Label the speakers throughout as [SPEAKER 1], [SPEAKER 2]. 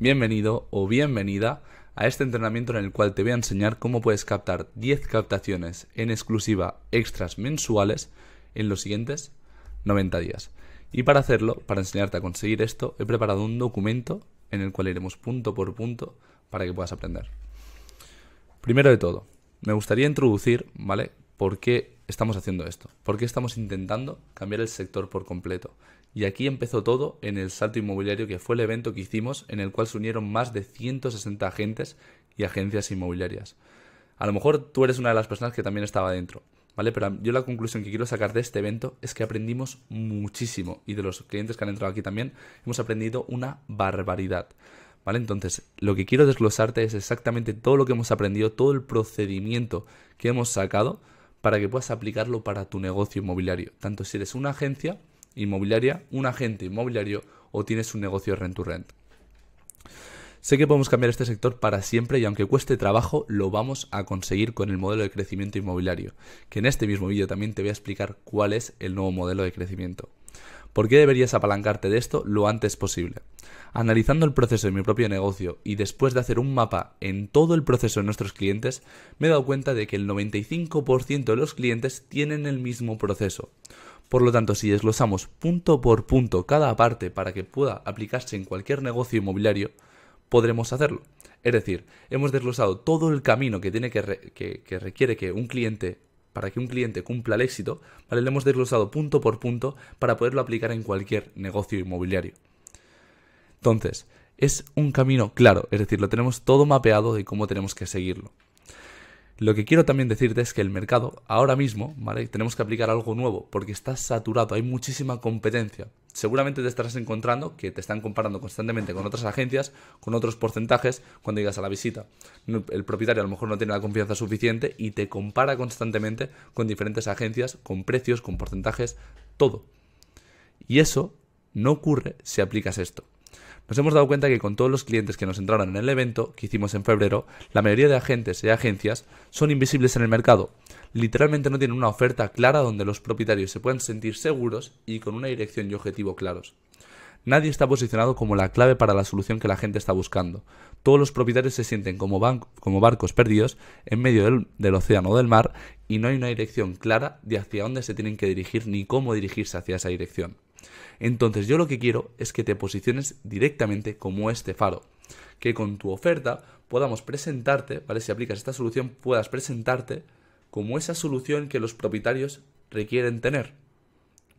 [SPEAKER 1] Bienvenido o bienvenida a este entrenamiento en el cual te voy a enseñar cómo puedes captar 10 captaciones en exclusiva extras mensuales en los siguientes 90 días. Y para hacerlo, para enseñarte a conseguir esto, he preparado un documento en el cual iremos punto por punto para que puedas aprender. Primero de todo, me gustaría introducir, ¿vale? ¿Por qué estamos haciendo esto? ¿Por qué estamos intentando cambiar el sector por completo? Y aquí empezó todo en el Salto Inmobiliario, que fue el evento que hicimos en el cual se unieron más de 160 agentes y agencias inmobiliarias. A lo mejor tú eres una de las personas que también estaba dentro, ¿vale? Pero yo la conclusión que quiero sacar de este evento es que aprendimos muchísimo y de los clientes que han entrado aquí también hemos aprendido una barbaridad. ¿Vale? Entonces, lo que quiero desglosarte es exactamente todo lo que hemos aprendido, todo el procedimiento que hemos sacado para que puedas aplicarlo para tu negocio inmobiliario, tanto si eres una agencia inmobiliaria, un agente inmobiliario o tienes un negocio rent to rent. Sé que podemos cambiar este sector para siempre y aunque cueste trabajo, lo vamos a conseguir con el modelo de crecimiento inmobiliario, que en este mismo vídeo también te voy a explicar cuál es el nuevo modelo de crecimiento. ¿Por qué deberías apalancarte de esto lo antes posible? Analizando el proceso de mi propio negocio y después de hacer un mapa en todo el proceso de nuestros clientes, me he dado cuenta de que el 95% de los clientes tienen el mismo proceso. Por lo tanto, si desglosamos punto por punto cada parte para que pueda aplicarse en cualquier negocio inmobiliario, podremos hacerlo. Es decir, hemos desglosado todo el camino que, tiene que, requiere que un cliente para que un cliente cumpla el éxito, ¿vale? Lo hemos desglosado punto por punto para poderlo aplicar en cualquier negocio inmobiliario. Entonces, es un camino claro, es decir, lo tenemos todo mapeado de cómo tenemos que seguirlo. Lo que quiero también decirte es que el mercado, ahora mismo, ¿vale? Tenemos que aplicar algo nuevo porque está saturado, hay muchísima competencia. Seguramente te estarás encontrando que te están comparando constantemente con otras agencias, con otros porcentajes cuando llegas a la visita. El propietario a lo mejor no tiene la confianza suficiente y te compara constantemente con diferentes agencias, con precios, con porcentajes, todo. Y eso no ocurre si aplicas esto. Nos hemos dado cuenta que con todos los clientes que nos entraron en el evento que hicimos en febrero, la mayoría de agentes y agencias son invisibles en el mercado. Literalmente no tienen una oferta clara donde los propietarios se puedan sentir seguros y con una dirección y objetivo claros. Nadie está posicionado como la clave para la solución que la gente está buscando. Todos los propietarios se sienten como, barcos perdidos en medio del océano o del mar y no hay una dirección clara de hacia dónde se tienen que dirigir ni cómo dirigirse hacia esa dirección. Entonces yo lo que quiero es que te posiciones directamente como este faro, que con tu oferta podamos presentarte, ¿vale? Si aplicas esta solución, puedas presentarte como esa solución que los propietarios requieren tener.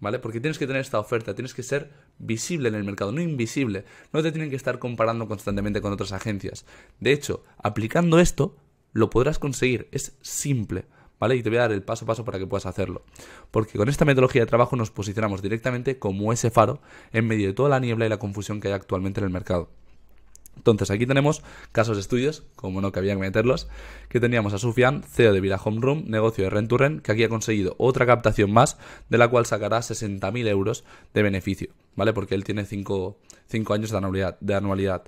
[SPEAKER 1] ¿Vale? Porque tienes que tener esta oferta, tienes que ser visible en el mercado, no invisible. No te tienen que estar comparando constantemente con otras agencias. De hecho, aplicando esto, lo podrás conseguir. Es simple. Y te voy a dar el paso a paso para que puedas hacerlo. Porque con esta metodología de trabajo nos posicionamos directamente como ese faro en medio de toda la niebla y la confusión que hay actualmente en el mercado. Entonces aquí tenemos casos de estudios, como no cabía que meterlos, que teníamos a Sufian, CEO de Vila Home Room, negocio de Rent que aquí ha conseguido otra captación más, de la cual sacará 60.000 euros de beneficio, ¿vale? Porque él tiene 5 años de de anualidad.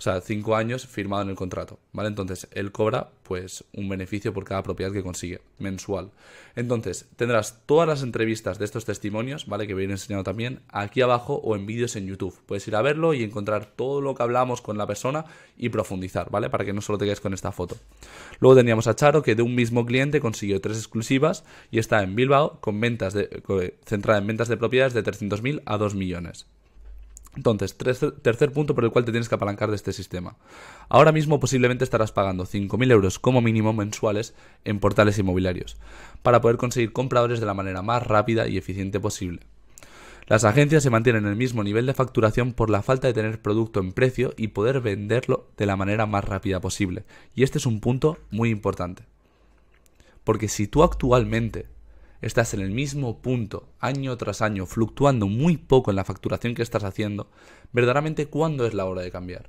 [SPEAKER 1] O sea, cinco años firmado en el contrato, ¿vale? Entonces, él cobra, pues, un beneficio por cada propiedad que consigue, mensual. Entonces, tendrás todas las entrevistas de estos testimonios, ¿vale? Que voy a ir enseñando también, aquí abajo o en vídeos en YouTube. Puedes ir a verlo y encontrar todo lo que hablamos con la persona y profundizar, ¿vale? Para que no solo te quedes con esta foto. Luego teníamos a Charo, que de un mismo cliente consiguió tres exclusivas y está en Bilbao, con ventas de, eh, centrada en ventas de propiedades de 300.000 a 2 millones. Entonces, tercer, punto por el cual te tienes que apalancar de este sistema. Ahora mismo posiblemente estarás pagando 5.000 euros como mínimo mensuales en portales inmobiliarios, para poder conseguir compradores de la manera más rápida y eficiente posible. Las agencias se mantienen en el mismo nivel de facturación por la falta de tener producto en precio y poder venderlo de la manera más rápida posible. Y este es un punto muy importante. Porque si tú actualmente estás en el mismo punto año tras año, fluctuando muy poco en la facturación que estás haciendo, verdaderamente cuándo es la hora de cambiar.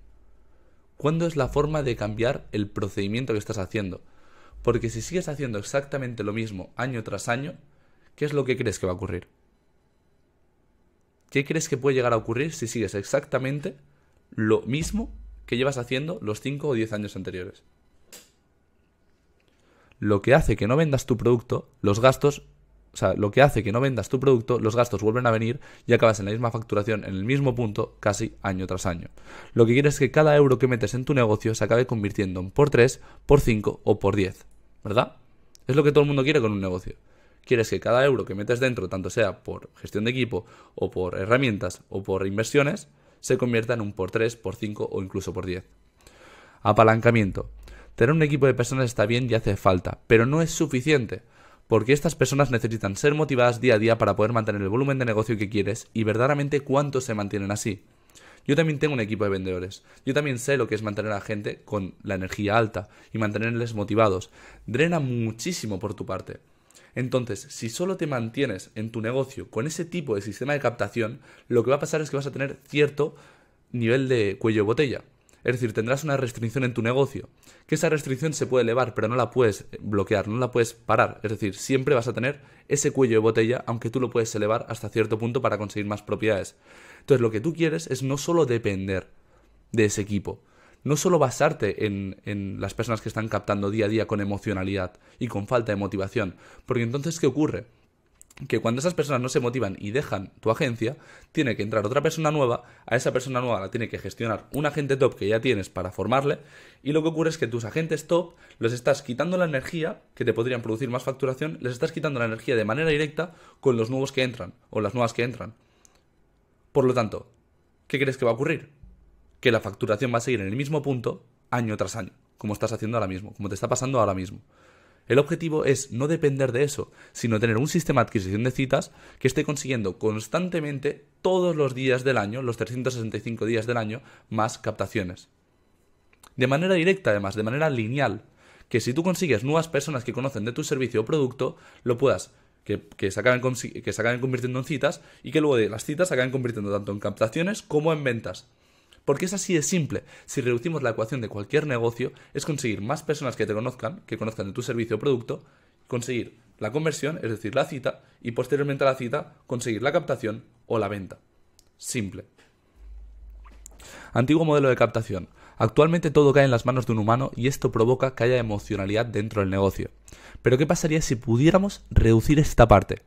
[SPEAKER 1] ¿Cuándo es la forma de cambiar el procedimiento que estás haciendo? Porque si sigues haciendo exactamente lo mismo año tras año, ¿qué es lo que crees que va a ocurrir? ¿Qué crees que puede llegar a ocurrir si sigues exactamente lo mismo que llevas haciendo los 5 o 10 años anteriores? Lo que hace que no vendas tu producto, los gastos o sea, lo que hace que no vendas tu producto, los gastos vuelven a venir y acabas en la misma facturación, en el mismo punto, casi año tras año. Lo que quieres es que cada euro que metes en tu negocio se acabe convirtiendo en por 3, por 5 o por 10, ¿verdad? Es lo que todo el mundo quiere con un negocio. Quieres que cada euro que metes dentro, tanto sea por gestión de equipo o por herramientas o por inversiones, se convierta en un por 3, por 5 o incluso por 10. Apalancamiento. Tener un equipo de personas está bien y hace falta, pero no es suficiente porque estas personas necesitan ser motivadas día a día para poder mantener el volumen de negocio que quieres y verdaderamente cuántos se mantienen así. Yo también tengo un equipo de vendedores. Yo también sé lo que es mantener a la gente con la energía alta y mantenerles motivados. Drena muchísimo por tu parte. Entonces, si solo te mantienes en tu negocio con ese tipo de sistema de captación, lo que va a pasar es que vas a tener cierto nivel de cuello botella. Es decir, tendrás una restricción en tu negocio, que esa restricción se puede elevar, pero no la puedes eh, bloquear, no la puedes parar. Es decir, siempre vas a tener ese cuello de botella, aunque tú lo puedes elevar hasta cierto punto para conseguir más propiedades. Entonces, lo que tú quieres es no solo depender de ese equipo, no solo basarte en, en, las personas que están captando día a día con emocionalidad y con falta de motivación, porque entonces, ¿qué ocurre? que cuando esas personas no se motivan y dejan tu agencia, tiene que entrar otra persona nueva, a esa persona nueva la tiene que gestionar un agente top que ya tienes para formarle, y lo que ocurre es que tus agentes top les estás quitando la energía, que te podrían producir más facturación, les estás quitando la energía de manera directa con los nuevos que entran, o las nuevas que entran. Por lo tanto, ¿qué crees que va a ocurrir? Que la facturación va a seguir en el mismo punto año tras año, como estás haciendo ahora mismo, como te está pasando ahora mismo. El objetivo es no depender de eso, sino tener un sistema de adquisición de citas que esté consiguiendo constantemente todos los días del año, los 365 días del año, más captaciones. De manera directa, además, de manera lineal, que si tú consigues nuevas personas que conocen de tu servicio o producto, lo puedas que, se acaben que, se acaben, convirtiendo en citas y que luego de las citas se acaben convirtiendo tanto en captaciones como en ventas. Porque es así de simple. Si reducimos la ecuación de cualquier negocio, es conseguir más personas que te conozcan, que conozcan de tu servicio o producto, conseguir la conversión, es decir, la cita, y posteriormente a la cita, conseguir la captación o la venta. Simple. Antiguo modelo de captación. Actualmente todo cae en las manos de un humano y esto provoca que haya emocionalidad dentro del negocio. Pero ¿qué pasaría si pudiéramos reducir esta parte?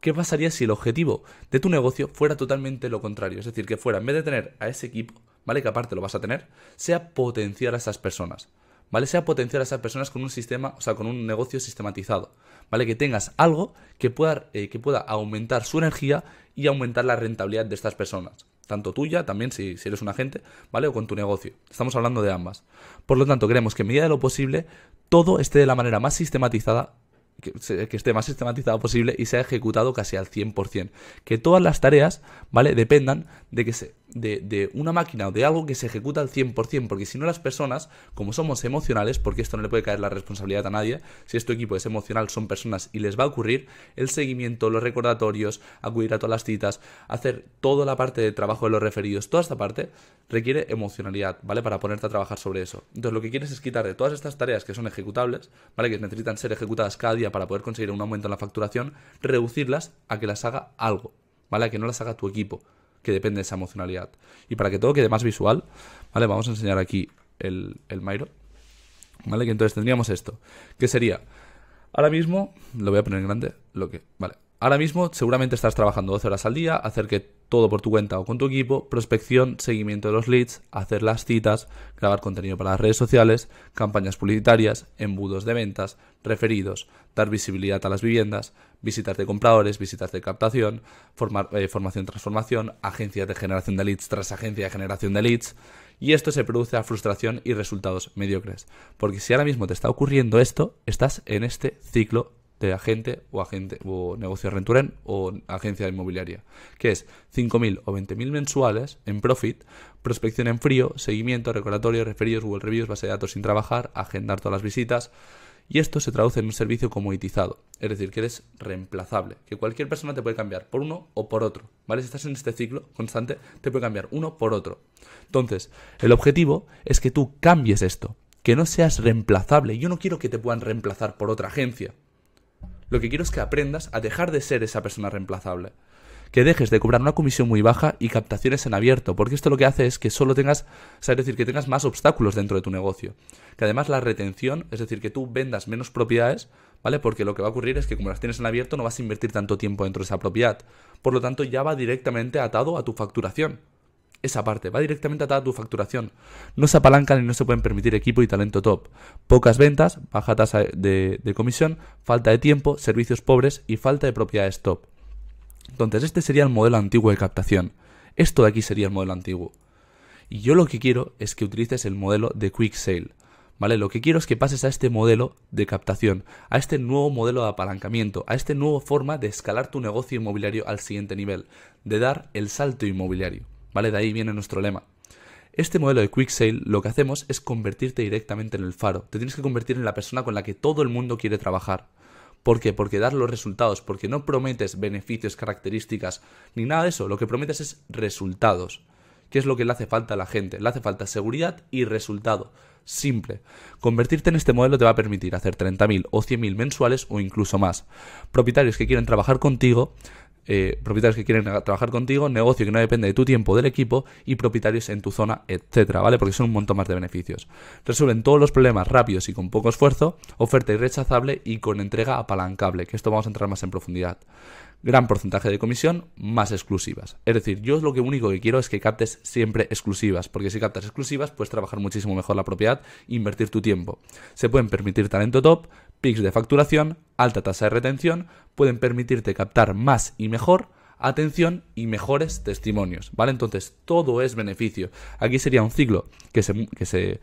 [SPEAKER 1] ¿Qué pasaría si el objetivo de tu negocio fuera totalmente lo contrario? Es decir, que fuera, en vez de tener a ese equipo, ¿vale? Que aparte lo vas a tener, sea potenciar a esas personas. ¿Vale? Sea potenciar a esas personas con un sistema, o sea, con un negocio sistematizado, ¿vale? Que tengas algo que pueda, eh, que pueda aumentar su energía y aumentar la rentabilidad de estas personas, tanto tuya, también si, eres un agente, ¿vale? O con tu negocio. Estamos hablando de ambas. Por lo tanto, queremos que en medida de lo posible todo esté de la manera más sistematizada, que, esté más sistematizado posible y sea ejecutado casi al 100%. Que todas las tareas, ¿vale? Dependan de que se, de, una máquina o de algo que se ejecuta al 100%, porque si no las personas, como somos emocionales, porque esto no le puede caer la responsabilidad a nadie, si este equipo es emocional, son personas y les va a ocurrir, el seguimiento, los recordatorios, acudir a todas las citas, hacer toda la parte de trabajo de los referidos, toda esta parte requiere emocionalidad, ¿vale? Para ponerte a trabajar sobre eso. Entonces lo que quieres es quitar de todas estas tareas que son ejecutables, ¿vale? Que necesitan ser ejecutadas cada día para poder conseguir un aumento en la facturación, reducirlas a que las haga algo, ¿vale? que no las haga tu equipo que depende de esa emocionalidad. Y para que todo quede más visual, ¿vale? Vamos a enseñar aquí el, el Myro. ¿Vale? Que entonces tendríamos esto, que sería, ahora mismo, lo voy a poner en grande, lo que, vale, Ahora mismo seguramente estás trabajando 12 horas al día, hacer que todo por tu cuenta o con tu equipo, prospección, seguimiento de los leads, hacer las citas, grabar contenido para las redes sociales, campañas publicitarias, embudos de ventas, referidos, dar visibilidad a las viviendas, visitas de compradores, visitas de captación, formar, eh, formación, transformación, agencias de generación de leads tras agencia de generación de leads. Y esto se produce a frustración y resultados mediocres. Porque si ahora mismo te está ocurriendo esto, estás en este ciclo de agente o agente o negocio renturen o agencia inmobiliaria, que es 5.000 o 20.000 mensuales en profit, prospección en frío, seguimiento, recordatorio, referidos, Google Reviews, base de datos sin trabajar, agendar todas las visitas. Y esto se traduce en un servicio comoditizado, es decir, que eres reemplazable, que cualquier persona te puede cambiar por uno o por otro, ¿vale? Si estás en este ciclo constante, te puede cambiar uno por otro. Entonces, el objetivo es que tú cambies esto, que no seas reemplazable. Yo no quiero que te puedan reemplazar por otra agencia, lo que quiero es que aprendas a dejar de ser esa persona reemplazable. Que dejes de cobrar una comisión muy baja y captaciones en abierto, porque esto lo que hace es que solo tengas, es decir, que tengas más obstáculos dentro de tu negocio. Que además la retención, es decir, que tú vendas menos propiedades, ¿vale? Porque lo que va a ocurrir es que como las tienes en abierto no vas a invertir tanto tiempo dentro de esa propiedad. Por lo tanto, ya va directamente atado a tu facturación esa parte, va directamente atada a tu facturación. No se apalancan y no se pueden permitir equipo y talento top. Pocas ventas, baja tasa de, comisión, falta de tiempo, servicios pobres y falta de propiedades top. Entonces, este sería el modelo antiguo de captación. Esto de aquí sería el modelo antiguo. Y yo lo que quiero es que utilices el modelo de Quick Sale. ¿Vale? Lo que quiero es que pases a este modelo de captación, a este nuevo modelo de apalancamiento, a esta nueva forma de escalar tu negocio inmobiliario al siguiente nivel, de dar el salto inmobiliario. ¿vale? De ahí viene nuestro lema. Este modelo de Quick Sale lo que hacemos es convertirte directamente en el faro. Te tienes que convertir en la persona con la que todo el mundo quiere trabajar. ¿Por qué? Porque dar los resultados, porque no prometes beneficios, características, ni nada de eso. Lo que prometes es resultados. ¿Qué es lo que le hace falta a la gente? Le hace falta seguridad y resultado. Simple. Convertirte en este modelo te va a permitir hacer 30.000 o 100.000 mensuales o incluso más. Propietarios que quieren trabajar contigo eh, propietarios que quieren trabajar contigo, negocio que no depende de tu tiempo del equipo y propietarios en tu zona, etcétera, ¿vale? Porque son un montón más de beneficios. Resuelven todos los problemas rápidos y con poco esfuerzo, oferta irrechazable y con entrega apalancable, que esto vamos a entrar más en profundidad gran porcentaje de comisión más exclusivas. Es decir, yo lo que único que quiero es que captes siempre exclusivas, porque si captas exclusivas puedes trabajar muchísimo mejor la propiedad, e invertir tu tiempo. Se pueden permitir talento top, Pics de facturación, alta tasa de retención, pueden permitirte captar más y mejor atención y mejores testimonios, ¿vale? Entonces, todo es beneficio. Aquí sería un ciclo que se, se,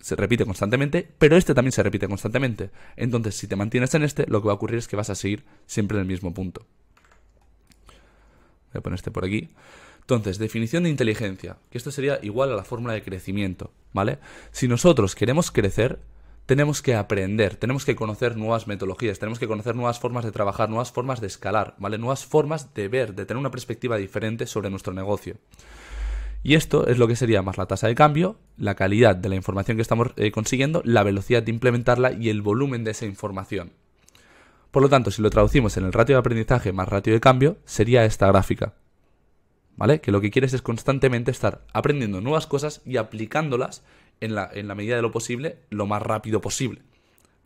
[SPEAKER 1] se repite constantemente, pero este también se repite constantemente. Entonces, si te mantienes en este, lo que va a ocurrir es que vas a seguir siempre en el mismo punto. Voy a poner este por aquí. Entonces, definición de inteligencia, que esto sería igual a la fórmula de crecimiento, ¿vale? Si nosotros queremos crecer, tenemos que aprender, tenemos que conocer nuevas metodologías, tenemos que conocer nuevas formas de trabajar, nuevas formas de escalar, ¿vale? Nuevas formas de ver, de tener una perspectiva diferente sobre nuestro negocio. Y esto es lo que sería más la tasa de cambio, la calidad de la información que estamos eh, consiguiendo, la velocidad de implementarla y el volumen de esa información. Por lo tanto, si lo traducimos en el ratio de aprendizaje más ratio de cambio, sería esta gráfica. ¿Vale? Que lo que quieres es constantemente estar aprendiendo nuevas cosas y aplicándolas en la, medida de lo posible, lo más rápido posible.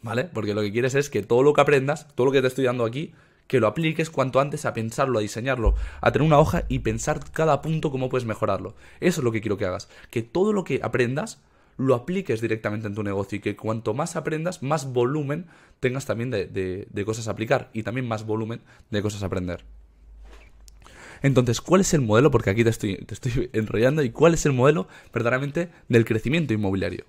[SPEAKER 1] ¿Vale? Porque lo que quieres es que todo lo que aprendas, todo lo que te estoy dando aquí, que lo apliques cuanto antes a pensarlo, a diseñarlo, a tener una hoja y pensar cada punto cómo puedes mejorarlo. Eso es lo que quiero que hagas. Que todo lo que aprendas lo apliques directamente en tu negocio y que cuanto más aprendas, más volumen tengas también de, de cosas a aplicar y también más volumen de cosas a aprender. Entonces, ¿cuál es el modelo? Porque aquí te estoy, enrollando. ¿Y cuál es el modelo verdaderamente del crecimiento inmobiliario?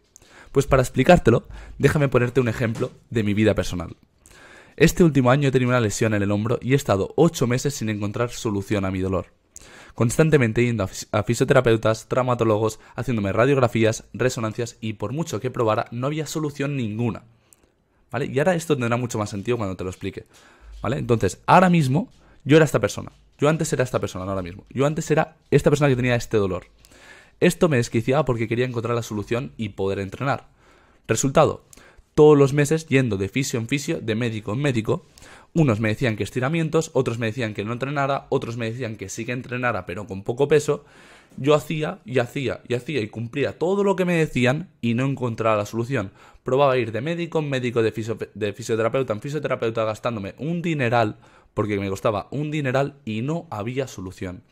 [SPEAKER 1] Pues para explicártelo, déjame ponerte un ejemplo de mi vida personal. Este último año he tenido una lesión en el hombro y he estado 8 meses sin encontrar solución a mi dolor. Constantemente yendo a fisioterapeutas, traumatólogos, haciéndome radiografías, resonancias y por mucho que probara no había solución ninguna. ¿Vale? Y ahora esto tendrá mucho más sentido cuando te lo explique. ¿Vale? Entonces, ahora mismo yo era esta persona. Yo antes era esta persona, no ahora mismo. Yo antes era esta persona que tenía este dolor. Esto me desquiciaba porque quería encontrar la solución y poder entrenar. Resultado, todos los meses yendo de fisio en fisio, de médico en médico, unos me decían que estiramientos, otros me decían que no entrenara, otros me decían que sí que entrenara pero con poco peso, yo hacía y hacía y hacía y cumplía todo lo que me decían y no encontraba la solución probaba ir de médico, en médico de, fisioterapeuta en fisioterapeuta, gastándome un dineral, porque me costaba un dineral y no había solución.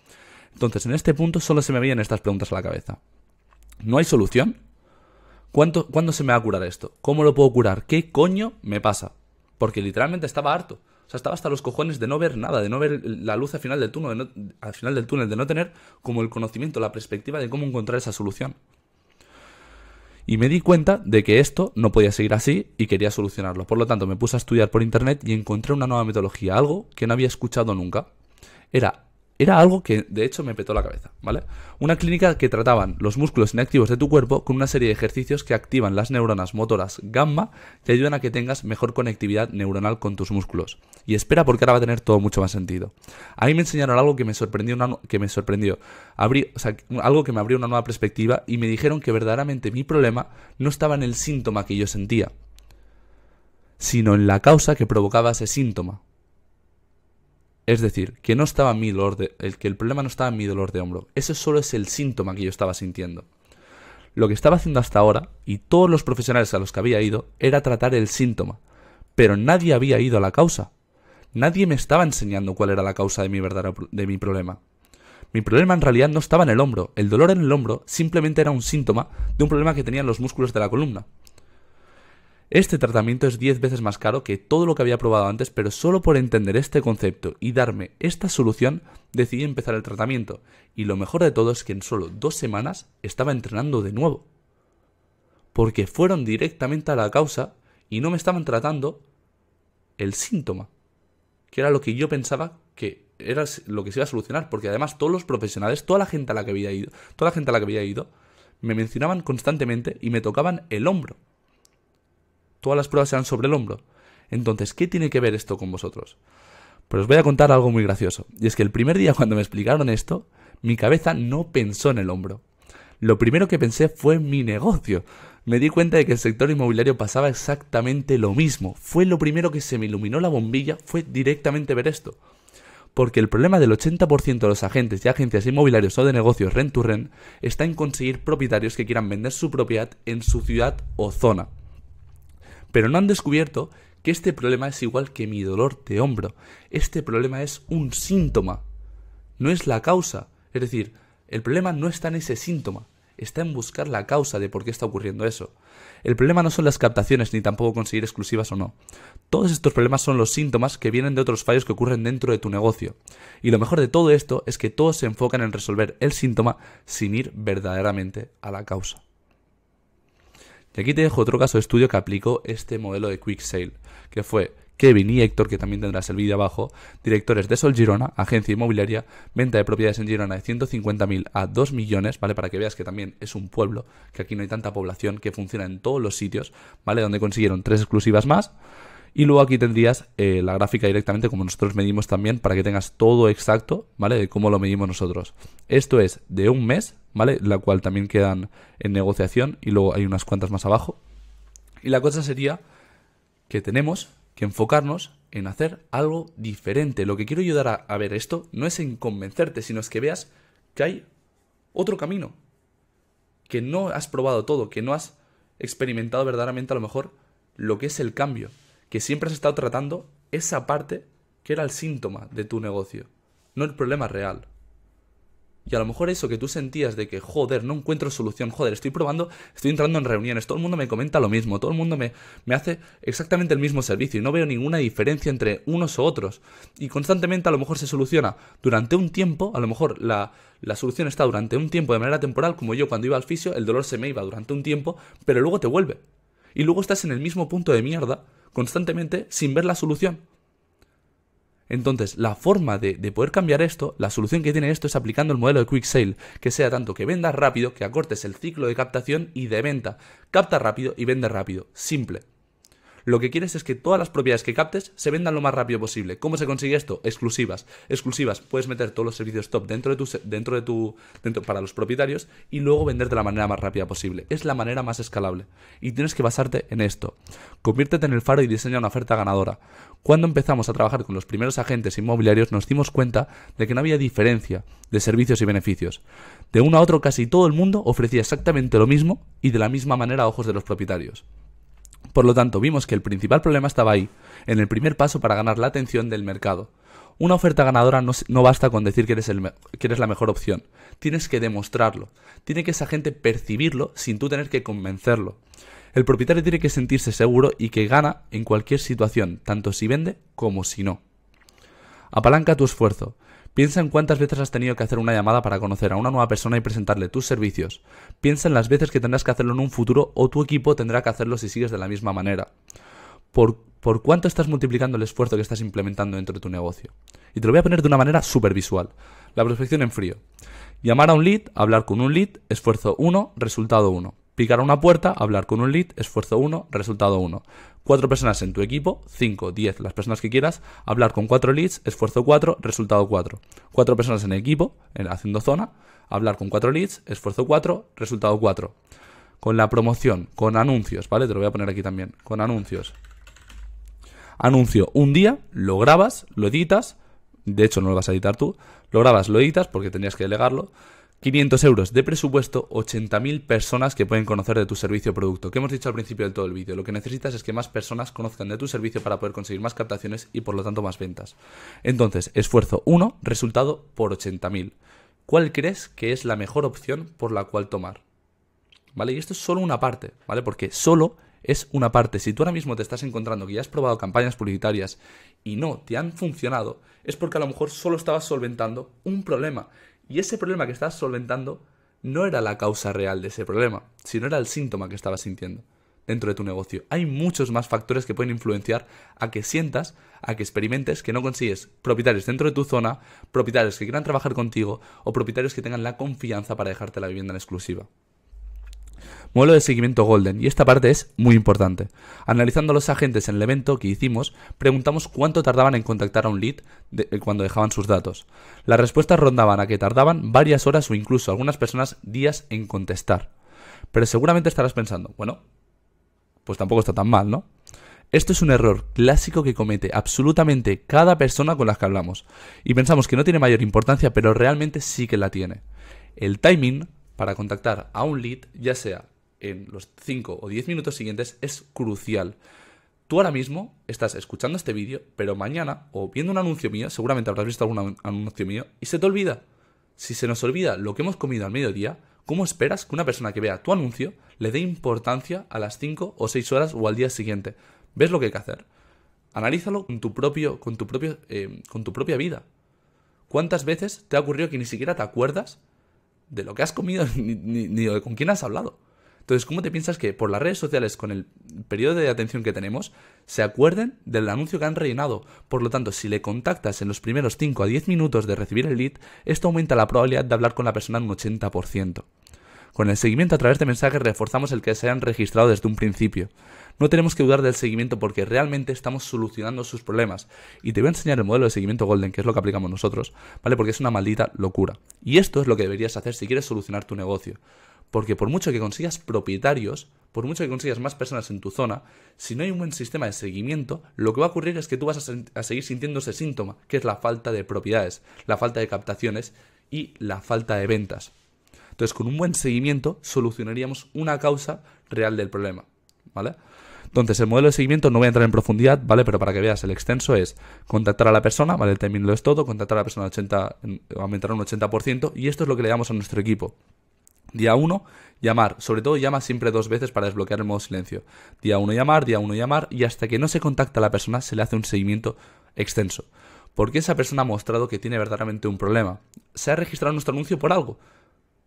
[SPEAKER 1] Entonces, en este punto solo se me veían estas preguntas a la cabeza. ¿No hay solución? ¿Cuánto, ¿Cuándo se me va a curar esto? ¿Cómo lo puedo curar? ¿Qué coño me pasa? Porque literalmente estaba harto. O sea, estaba hasta los cojones de no ver nada, de no ver la luz al final del túnel, al final del túnel, de no tener como el conocimiento, la perspectiva de cómo encontrar esa solución y me di cuenta de que esto no podía seguir así y quería solucionarlo. Por lo tanto, me puse a estudiar por internet y encontré una nueva metodología, algo que no había escuchado nunca. Era era algo que de hecho me petó la cabeza, ¿vale? Una clínica que trataban los músculos inactivos de tu cuerpo con una serie de ejercicios que activan las neuronas motoras gamma que ayudan a que tengas mejor conectividad neuronal con tus músculos. Y espera porque ahora va a tener todo mucho más sentido. Ahí me enseñaron algo que me sorprendió, que me sorprendió. algo que me abrió una nueva perspectiva y me dijeron que verdaderamente mi problema no estaba en el síntoma que yo sentía, sino en la causa que provocaba ese síntoma. Es decir, que no estaba mi el, que el problema no estaba en mi dolor de hombro. Ese solo es el síntoma que yo estaba sintiendo. Lo que estaba haciendo hasta ahora, y todos los profesionales a los que había ido, era tratar el síntoma. Pero nadie había ido a la causa. Nadie me estaba enseñando cuál era la causa de mi, verdadero, de mi problema. Mi problema en realidad no estaba en el hombro. El dolor en el hombro simplemente era un síntoma de un problema que tenían los músculos de la columna. Este tratamiento es 10 veces más caro que todo lo que había probado antes, pero solo por entender este concepto y darme esta solución decidí empezar el tratamiento. Y lo mejor de todo es que en solo dos semanas estaba entrenando de nuevo. Porque fueron directamente a la causa y no me estaban tratando el síntoma, que era lo que yo pensaba que era lo que se iba a solucionar, porque además todos los profesionales, toda la gente a la que había ido, toda la gente a la que había ido, me mencionaban constantemente y me tocaban el hombro Todas las pruebas sean sobre el hombro. Entonces, ¿qué tiene que ver esto con vosotros? Pues os voy a contar algo muy gracioso. Y es que el primer día cuando me explicaron esto, mi cabeza no pensó en el hombro. Lo primero que pensé fue mi negocio. Me di cuenta de que el sector inmobiliario pasaba exactamente lo mismo. Fue lo primero que se me iluminó la bombilla, fue directamente ver esto. Porque el problema del 80% de los agentes y agencias inmobiliarios o de negocios rent to rent está en conseguir propietarios que quieran vender su propiedad en su ciudad o zona pero no han descubierto que este problema es igual que mi dolor de hombro. Este problema es un síntoma, no es la causa. Es decir, el problema no está en ese síntoma, está en buscar la causa de por qué está ocurriendo eso. El problema no son las captaciones ni tampoco conseguir exclusivas o no. Todos estos problemas son los síntomas que vienen de otros fallos que ocurren dentro de tu negocio. Y lo mejor de todo esto es que todos se enfocan en resolver el síntoma sin ir verdaderamente a la causa. Y aquí te dejo otro caso de estudio que aplicó este modelo de Quick Sale, que fue Kevin y Héctor, que también tendrás el vídeo abajo, directores de Sol Girona, agencia inmobiliaria, venta de propiedades en Girona de 150.000 a 2 millones, ¿vale? Para que veas que también es un pueblo, que aquí no hay tanta población, que funciona en todos los sitios, ¿vale? Donde consiguieron tres exclusivas más. Y luego aquí tendrías eh, la gráfica directamente como nosotros medimos también para que tengas todo exacto, ¿vale? De cómo lo medimos nosotros. Esto es de un mes, ¿vale? La cual también quedan en negociación y luego hay unas cuantas más abajo. Y la cosa sería que tenemos que enfocarnos en hacer algo diferente. Lo que quiero ayudar a ver esto no es en convencerte, sino es que veas que hay otro camino, que no has probado todo, que no has experimentado verdaderamente a lo mejor lo que es el cambio que siempre has estado tratando esa parte que era el síntoma de tu negocio, no el problema real. Y a lo mejor eso que tú sentías de que, joder, no encuentro solución, joder, estoy probando, estoy entrando en reuniones, todo el mundo me comenta lo mismo, todo el mundo me, me hace exactamente el mismo servicio y no veo ninguna diferencia entre unos u otros. Y constantemente a lo mejor se soluciona durante un tiempo, a lo mejor la, la solución está durante un tiempo de manera temporal, como yo cuando iba al fisio, el dolor se me iba durante un tiempo, pero luego te vuelve. Y luego estás en el mismo punto de mierda constantemente sin ver la solución. Entonces, la forma de, poder cambiar esto, la solución que tiene esto es aplicando el modelo de Quick Sale, que sea tanto que vendas rápido, que acortes el ciclo de captación y de venta. Capta rápido y vende rápido. Simple. Lo que quieres es que todas las propiedades que captes se vendan lo más rápido posible. ¿Cómo se consigue esto? Exclusivas. Exclusivas. Puedes meter todos los servicios top dentro de tu, dentro de tu, dentro, para los propietarios y luego vender de la manera más rápida posible. Es la manera más escalable. Y tienes que basarte en esto. Conviértete en el faro y diseña una oferta ganadora. Cuando empezamos a trabajar con los primeros agentes inmobiliarios nos dimos cuenta de que no había diferencia de servicios y beneficios. De uno a otro casi todo el mundo ofrecía exactamente lo mismo y de la misma manera a ojos de los propietarios. Por lo tanto, vimos que el principal problema estaba ahí, en el primer paso para ganar la atención del mercado. Una oferta ganadora no, basta con decir que eres, el que eres la mejor opción, tienes que demostrarlo, tiene que esa gente percibirlo sin tú tener que convencerlo. El propietario tiene que sentirse seguro y que gana en cualquier situación, tanto si vende como si no. Apalanca tu esfuerzo. Piensa en cuántas veces has tenido que hacer una llamada para conocer a una nueva persona y presentarle tus servicios. Piensa en las veces que tendrás que hacerlo en un futuro o tu equipo tendrá que hacerlo si sigues de la misma manera. Por, cuánto estás multiplicando el esfuerzo que estás implementando dentro de tu negocio. Y te lo voy a poner de una manera supervisual, visual. La prospección en frío. Llamar a un lead, hablar con un lead, esfuerzo 1, resultado 1. Picar a una puerta, hablar con un lead, esfuerzo 1, resultado 1 cuatro personas en tu equipo, cinco, diez, las personas que quieras, hablar con cuatro leads, esfuerzo cuatro, resultado cuatro. Cuatro personas en equipo, haciendo zona, hablar con cuatro leads, esfuerzo cuatro, resultado cuatro. Con la promoción, con anuncios, ¿vale? Te lo voy a poner aquí también, con anuncios. Anuncio un día, lo grabas, lo editas, de hecho no lo vas a editar tú, lo grabas, lo editas porque tenías que delegarlo 500 euros de presupuesto, 80.000 personas que pueden conocer de tu servicio o producto. Que hemos dicho al principio de todo el vídeo, lo que necesitas es que más personas conozcan de tu servicio para poder conseguir más captaciones y por lo tanto más ventas. Entonces, esfuerzo 1, resultado por 80.000. ¿Cuál crees que es la mejor opción por la cual tomar? ¿Vale? Y esto es solo una parte, ¿vale? Porque solo es una parte. Si tú ahora mismo te estás encontrando que ya has probado campañas publicitarias y no te han funcionado, es porque a lo mejor solo estabas solventando un problema y ese problema que estás solventando no era la causa real de ese problema, sino era el síntoma que estabas sintiendo dentro de tu negocio. Hay muchos más factores que pueden influenciar a que sientas, a que experimentes que no consigues propietarios dentro de tu zona, propietarios que quieran trabajar contigo o propietarios que tengan la confianza para dejarte la vivienda en exclusiva modelo de seguimiento Golden, y esta parte es muy importante. Analizando los agentes en el evento que hicimos, preguntamos cuánto tardaban en contactar a un lead eh, cuando dejaban sus datos. Las respuestas rondaban a que tardaban varias horas o incluso algunas personas días en contestar. Pero seguramente estarás pensando, bueno, pues tampoco está tan mal, ¿no? Esto es un error clásico que comete absolutamente cada persona con la que hablamos. Y pensamos que no tiene mayor importancia, pero realmente sí que la tiene. El timing para contactar a un lead, ya sea en los 5 o 10 minutos siguientes es crucial. Tú ahora mismo estás escuchando este vídeo, pero mañana o viendo un anuncio mío, seguramente habrás visto algún anuncio mío, y se te olvida. Si se nos olvida lo que hemos comido al mediodía, ¿cómo esperas que una persona que vea tu anuncio le dé importancia a las 5 o 6 horas o al día siguiente? ¿Ves lo que hay que hacer? Analízalo con tu, propio, con tu, eh, con tu propia vida. ¿Cuántas veces te ha ocurrido que ni siquiera te acuerdas de lo que has comido ni de con quién has hablado? Entonces, ¿cómo te piensas que por las redes sociales, con el periodo de atención que tenemos, se acuerden del anuncio que han rellenado? Por lo tanto, si le contactas en los primeros 5 a 10 minutos de recibir el lead, esto aumenta la probabilidad de hablar con la persona en un 80%. Con el seguimiento a través de mensajes reforzamos el que se hayan registrado desde un principio. No tenemos que dudar del seguimiento porque realmente estamos solucionando sus problemas. Y te voy a enseñar el modelo de seguimiento Golden, que es lo que aplicamos nosotros, ¿vale? Porque es una maldita locura. Y esto es lo que deberías hacer si quieres solucionar tu negocio. Porque por mucho que consigas propietarios, por mucho que consigas más personas en tu zona, si no hay un buen sistema de seguimiento, lo que va a ocurrir es que tú vas a, seguir sintiendo ese síntoma, que es la falta de propiedades, la falta de captaciones y la falta de ventas. Entonces, con un buen seguimiento solucionaríamos una causa real del problema, ¿vale? Entonces, el modelo de seguimiento no voy a entrar en profundidad, ¿vale? Pero para que veas el extenso es contactar a la persona, ¿vale? El término es todo, contactar a la persona 80, aumentar un 80%, y esto es lo que le damos a nuestro equipo. Día 1, llamar. Sobre todo llama siempre dos veces para desbloquear el modo silencio. Día 1 llamar, día 1 llamar y hasta que no se contacta a la persona se le hace un seguimiento extenso. Porque esa persona ha mostrado que tiene verdaderamente un problema. Se ha registrado nuestro anuncio por algo.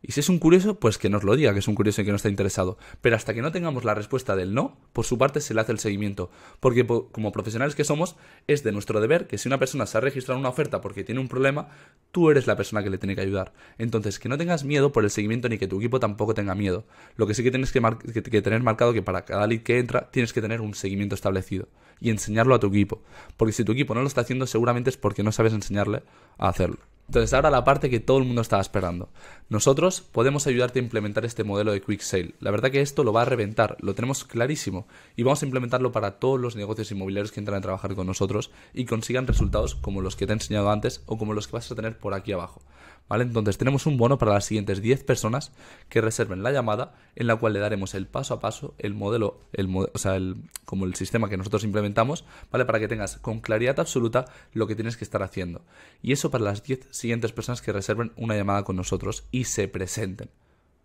[SPEAKER 1] Y si es un curioso, pues que nos lo diga, que es un curioso y que no está interesado. Pero hasta que no tengamos la respuesta del no, por su parte se le hace el seguimiento. Porque como profesionales que somos, es de nuestro deber que si una persona se ha registrado una oferta porque tiene un problema, tú eres la persona que le tiene que ayudar. Entonces, que no tengas miedo por el seguimiento ni que tu equipo tampoco tenga miedo. Lo que sí que tienes que, tener marcado que para cada lead que entra, tienes que tener un seguimiento establecido y enseñarlo a tu equipo. Porque si tu equipo no lo está haciendo, seguramente es porque no sabes enseñarle a hacerlo. Entonces ahora la parte que todo el mundo estaba esperando. Nosotros podemos ayudarte a implementar este modelo de Quick Sale. La verdad que esto lo va a reventar, lo tenemos clarísimo y vamos a implementarlo para todos los negocios inmobiliarios que entran a trabajar con nosotros y consigan resultados como los que te he enseñado antes o como los que vas a tener por aquí abajo. ¿Vale? Entonces tenemos un bono para las siguientes 10 personas que reserven la llamada en la cual le daremos el paso a paso, el modelo, el, o sea, como el sistema que nosotros implementamos, ¿vale? Para que tengas con claridad absoluta lo que tienes que estar haciendo. Y eso para las 10 siguientes personas que reserven una llamada con nosotros y se presenten.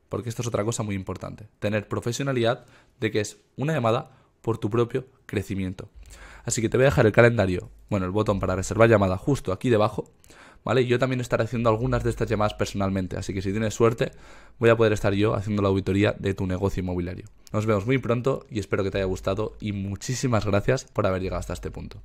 [SPEAKER 1] Porque esto es otra cosa muy importante, tener profesionalidad de que es una llamada por tu propio crecimiento. Así que te voy a dejar el calendario, bueno, el botón para reservar llamada justo aquí debajo, ¿vale? Yo también estaré haciendo algunas de estas llamadas personalmente, así que si tienes suerte, voy a poder estar yo haciendo la auditoría de tu negocio inmobiliario. Nos vemos muy pronto y espero que te haya gustado y muchísimas gracias por haber llegado hasta este punto.